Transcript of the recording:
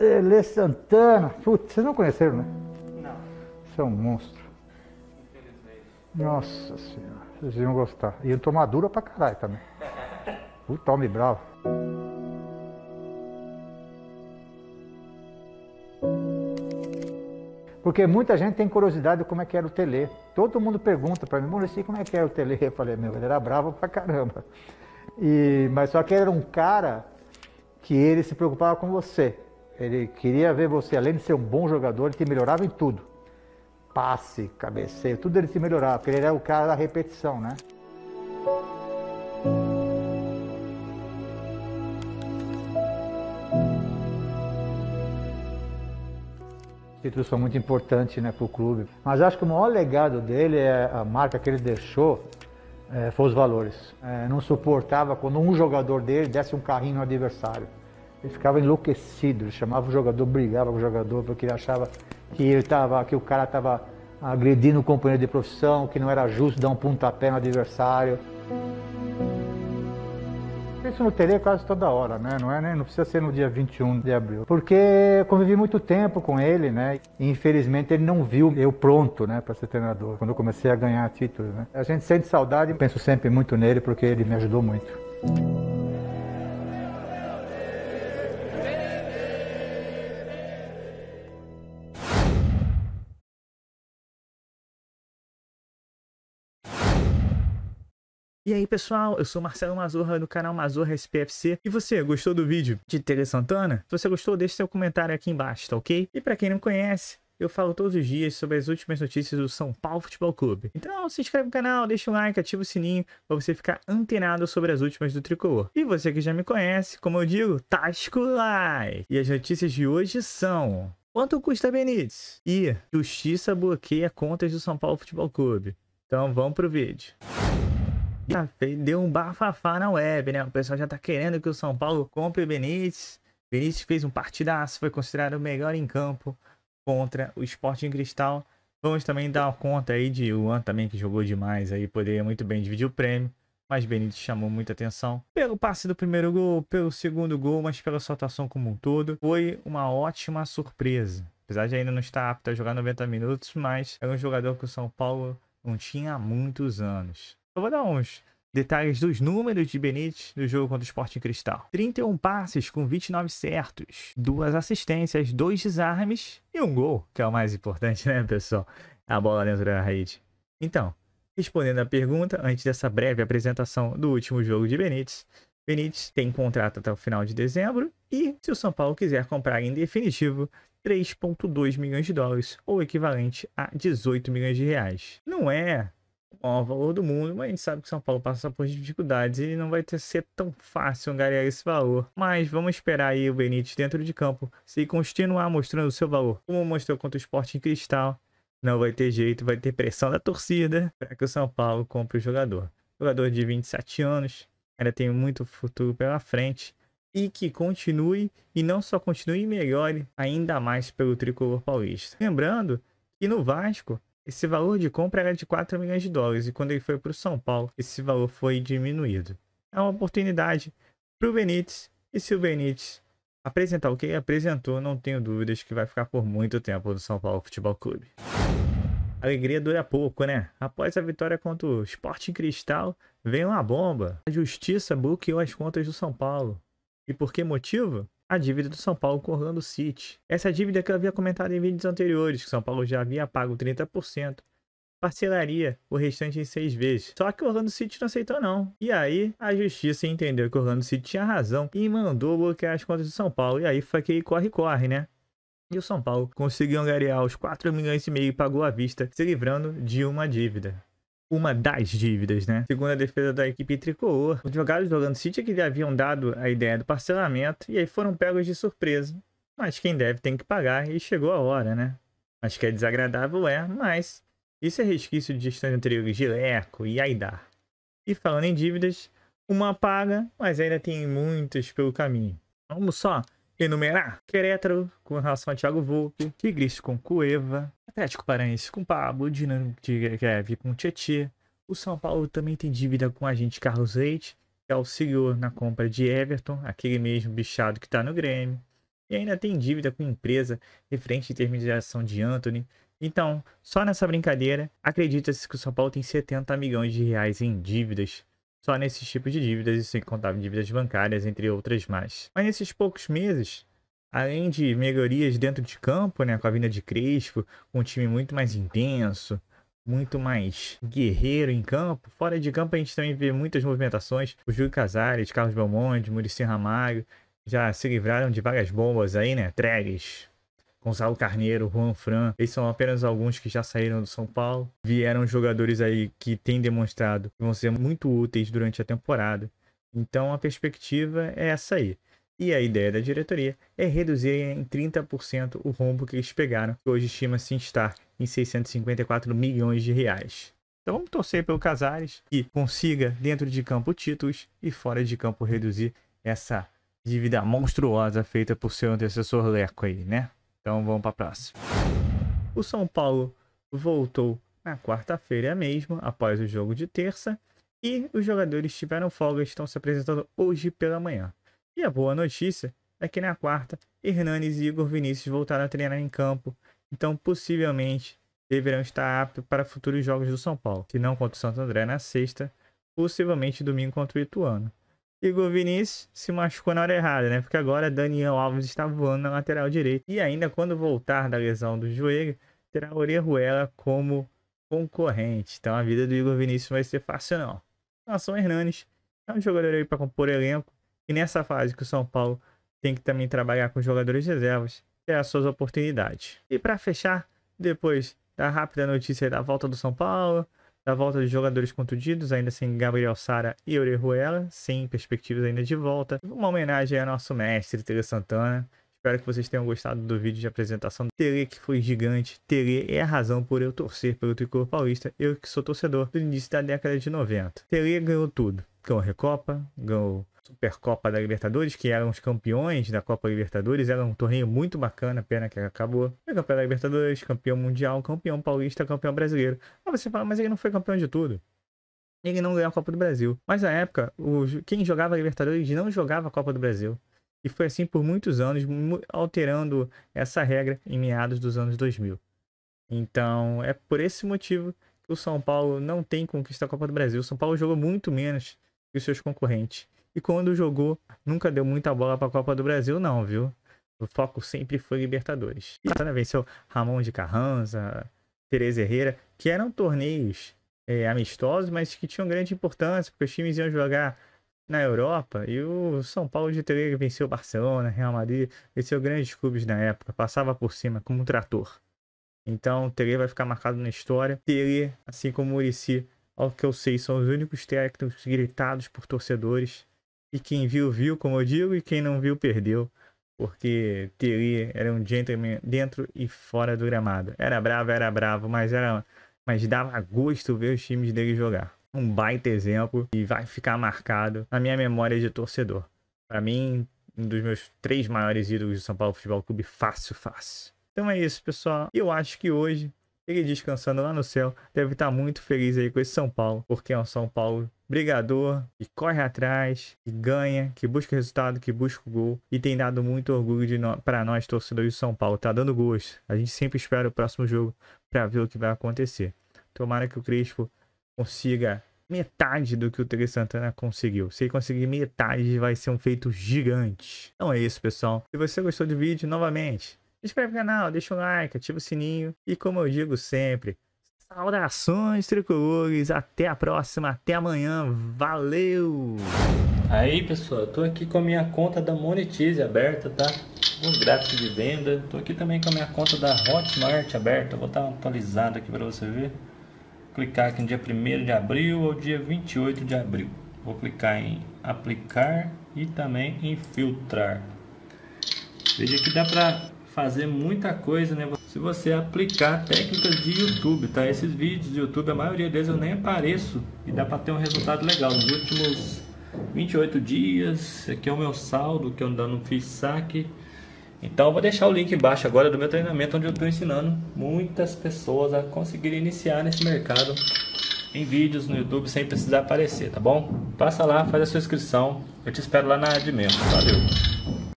Lê é Santana. Putz, vocês não conheceram, né? Não. São é um monstro. Infelizmente. Nossa senhora, vocês iam gostar. Iam tomar dura pra caralho também. Puta, homem bravo. Porque muita gente tem curiosidade de como é que era o Tele. Todo mundo pergunta para mim, Murici, como é que era o Tele? Eu falei, meu, ele era bravo pra caramba. E, mas só que ele era um cara que ele se preocupava com você. Ele queria ver você, além de ser um bom jogador, ele te melhorava em tudo. Passe, cabeceio, tudo ele te melhorava, porque ele era o cara da repetição, né? Títulos são muito importantes né, para o clube. Mas acho que o maior legado dele, é a marca que ele deixou, é, foi os valores. É, não suportava quando um jogador dele desse um carrinho no adversário. Ele ficava enlouquecido, ele chamava o jogador, brigava com o jogador, porque ele achava que, ele tava, que o cara estava agredindo o companheiro de profissão, que não era justo dar um pontapé no adversário. Isso no Tele é quase toda hora, né? Não, é, né? não precisa ser no dia 21 de abril. Porque convivi muito tempo com ele, né? E, infelizmente ele não viu eu pronto, né, para ser treinador, quando eu comecei a ganhar títulos, né? A gente sente saudade, penso sempre muito nele porque ele me ajudou muito. E aí, pessoal, eu sou Marcelo Mazorra do canal Mazorra SPFC. E você, gostou do vídeo de Tere Santana? Se você gostou, deixe seu comentário aqui embaixo, tá ok? E para quem não conhece, eu falo todos os dias sobre as últimas notícias do São Paulo Futebol Clube. Então se inscreve no canal, deixa um like, ativa o sininho para você ficar antenado sobre as últimas do Tricolor. E você que já me conhece, como eu digo, Tasco tá Like! E as notícias de hoje são... Quanto custa Benítez? E Justiça bloqueia contas do São Paulo Futebol Clube. Então vamos pro vídeo feita, deu um bafafá na web, né? O pessoal já tá querendo que o São Paulo compre o Benítez. Benítez fez um partidaço, foi considerado o melhor em campo contra o Sporting Cristal. Vamos também dar conta aí de Juan também, que jogou demais aí, poderia muito bem dividir o prêmio. Mas Benítez chamou muita atenção pelo passe do primeiro gol, pelo segundo gol, mas pela sua atuação como um todo. Foi uma ótima surpresa. Apesar de ainda não estar apto a jogar 90 minutos, mas é um jogador que o São Paulo não tinha há muitos anos. Eu vou dar uns Detalhes dos números de Benítez no jogo contra o Sporting Cristal. 31 passes com 29 certos, duas assistências, dois desarmes e um gol, que é o mais importante, né, pessoal? A bola dentro da rede. Então, respondendo à pergunta, antes dessa breve apresentação do último jogo de Benítez, Benítez tem contrato até o final de dezembro e, se o São Paulo quiser comprar em definitivo, 3,2 milhões de dólares, ou equivalente a 18 milhões de reais. Não é maior valor do mundo, mas a gente sabe que São Paulo passa por dificuldades e não vai ter, ser tão fácil angariar esse valor. Mas vamos esperar aí o Benítez dentro de campo se continuar mostrando o seu valor. Como mostrou contra o Sport em Cristal, não vai ter jeito, vai ter pressão da torcida para que o São Paulo compre o jogador. Jogador de 27 anos, ainda tem muito futuro pela frente e que continue e não só continue e melhore ainda mais pelo tricolor paulista. Lembrando que no Vasco esse valor de compra era de 4 milhões de dólares e quando ele foi para o São Paulo, esse valor foi diminuído. É uma oportunidade para o Benítez e se o Benítez apresentar o que ele apresentou, não tenho dúvidas que vai ficar por muito tempo no São Paulo Futebol Clube. A alegria dura pouco, né? Após a vitória contra o Sporting Cristal, vem uma bomba. A justiça bloqueou as contas do São Paulo. E por que motivo? a dívida do São Paulo com Orlando City. Essa dívida que eu havia comentado em vídeos anteriores, que o São Paulo já havia pago 30%, parcelaria o restante em seis vezes. Só que o Orlando City não aceitou não. E aí a justiça entendeu que o Orlando City tinha razão e mandou bloquear as contas do São Paulo. E aí foi que corre corre, né? E o São Paulo conseguiu angariar os 4 milhões e meio e pagou à vista, se livrando de uma dívida uma das dívidas, né? Segundo a defesa da equipe tricolor, os advogados do Orlando City é que haviam dado a ideia do parcelamento e aí foram pegos de surpresa. Mas quem deve tem que pagar e chegou a hora, né? Acho que é desagradável, é, mas isso é resquício de de anteriores de Leco e Aidar. E falando em dívidas, uma paga, mas ainda tem muitas pelo caminho. Vamos só enumerar. Querétaro com relação a Thiago Volpe, Tigres com Cueva, Atlético Paranaense com Pablo, Dinamo de Kiev com Tietê. O São Paulo também tem dívida com o agente Carlos Leite, que auxiliou na compra de Everton, aquele mesmo bichado que está no Grêmio. E ainda tem dívida com empresa referente à intermediação de Anthony. Então, só nessa brincadeira, acredita-se que o São Paulo tem 70 milhões de reais em dívidas só nesses tipos de dívidas, e sem contar dívidas bancárias, entre outras mais. Mas nesses poucos meses, além de melhorias dentro de campo, né, com a vinda de Crespo, com um time muito mais intenso, muito mais guerreiro em campo. Fora de campo a gente também vê muitas movimentações. O Júlio Casares, Carlos Belmonte, Muricy Ramalho já se livraram de várias bombas aí, né? Tregues, Gonzalo Carneiro, Juan Fran. Esses são apenas alguns que já saíram do São Paulo. Vieram jogadores aí que têm demonstrado que vão ser muito úteis durante a temporada. Então a perspectiva é essa aí. E a ideia da diretoria é reduzir em 30% o rombo que eles pegaram, que hoje estima-se estar em 654 milhões de reais. Então vamos torcer pelo Casares que consiga, dentro de campo, títulos e fora de campo, reduzir essa dívida monstruosa feita por seu antecessor Leco aí, né? Então vamos para a próxima. O São Paulo voltou na quarta-feira mesmo, após o jogo de terça, e os jogadores tiveram folga e estão se apresentando hoje pela manhã. E a boa notícia é que na quarta, Hernanes e Igor Vinícius voltaram a treinar em campo, então possivelmente deverão estar aptos para futuros jogos do São Paulo, se não contra o Santo André na sexta, possivelmente domingo contra o Ituano. Igor Vinícius se machucou na hora errada, né? Porque agora Daniel Alves está voando na lateral direita. E ainda quando voltar da lesão do joelho, terá Ruela como concorrente. Então a vida do Igor Vinícius vai ser fácil não. Nação Hernanes é um jogador aí para compor elenco, e nessa fase que o São Paulo tem que também trabalhar com jogadores reservas, ter é as suas oportunidades. E para fechar, depois da rápida notícia da volta do São Paulo, da volta de jogadores contundidos, ainda sem Gabriel Sara e Orejuela, sem perspectivas ainda de volta, uma homenagem ao nosso mestre, Tere Santana. Espero que vocês tenham gostado do vídeo de apresentação. Tere que foi gigante, Tere é a razão por eu torcer pelo tricolor paulista, eu que sou torcedor do início da década de 90. Tere ganhou tudo, ganhou Recopa, ganhou Supercopa da Libertadores, que eram os campeões da Copa Libertadores, era um torneio muito bacana, pena que acabou. Foi campeão da Libertadores, campeão mundial, campeão paulista, campeão brasileiro. Aí você fala, mas ele não foi campeão de tudo. Ele não ganhou a Copa do Brasil. Mas na época, os, quem jogava a Libertadores não jogava a Copa do Brasil. E foi assim por muitos anos, alterando essa regra em meados dos anos 2000. Então, é por esse motivo que o São Paulo não tem conquista a Copa do Brasil. O São Paulo jogou muito menos que os seus concorrentes. E quando jogou, nunca deu muita bola para a Copa do Brasil, não, viu? O foco sempre foi Libertadores. Ela venceu Ramon de Carranza, Tereza Herrera, que eram torneios é, amistosos, mas que tinham grande importância, porque os times iam jogar na Europa e o São Paulo de Tereza venceu Barcelona, Real Madrid, venceu grandes clubes na época, passava por cima como um trator. Então, Tele vai ficar marcado na história. Tele, assim como Murici, ao que eu sei, são os únicos técnicos gritados por torcedores e quem viu, viu, como eu digo, e quem não viu, perdeu. Porque Thierry era um gentleman dentro e fora do gramado. Era bravo, era bravo, mas era mas dava gosto ver os times dele jogar. Um baita exemplo e vai ficar marcado na minha memória de torcedor. Para mim, um dos meus três maiores ídolos do São Paulo Futebol Clube, fácil, fácil. Então é isso, pessoal. Eu acho que hoje, ele descansando lá no céu, deve estar muito feliz aí com esse São Paulo, porque é um São Paulo brigador, que corre atrás, que ganha, que busca resultado, que busca o gol e tem dado muito orgulho no... para nós torcedores de São Paulo. Tá dando gosto. A gente sempre espera o próximo jogo para ver o que vai acontecer. Tomara que o Crespo consiga metade do que o Tere Santana conseguiu. Se ele conseguir metade, vai ser um feito gigante. Então é isso, pessoal. Se você gostou do vídeo, novamente, inscreve no canal, deixa um like, ativa o sininho e como eu digo sempre, Saudações tricolores, até a próxima, até amanhã, valeu! Aí pessoal, eu tô aqui com a minha conta da Monetize aberta, tá? Um gráfico de venda, tô aqui também com a minha conta da Hotmart aberta, vou estar atualizado aqui para você ver. Vou clicar aqui no dia 1 de abril ou dia 28 de abril. Vou clicar em aplicar e também em filtrar. Veja que dá para fazer muita coisa, né? se você aplicar técnicas de YouTube, tá? Esses vídeos de YouTube, a maioria deles eu nem apareço e dá para ter um resultado legal. Nos últimos 28 dias, aqui é o meu saldo, que eu ainda não fiz saque. Então vou deixar o link embaixo agora do meu treinamento onde eu estou ensinando muitas pessoas a conseguirem iniciar nesse mercado em vídeos no YouTube sem precisar aparecer, tá bom? Passa lá, faz a sua inscrição. Eu te espero lá na admin. Valeu!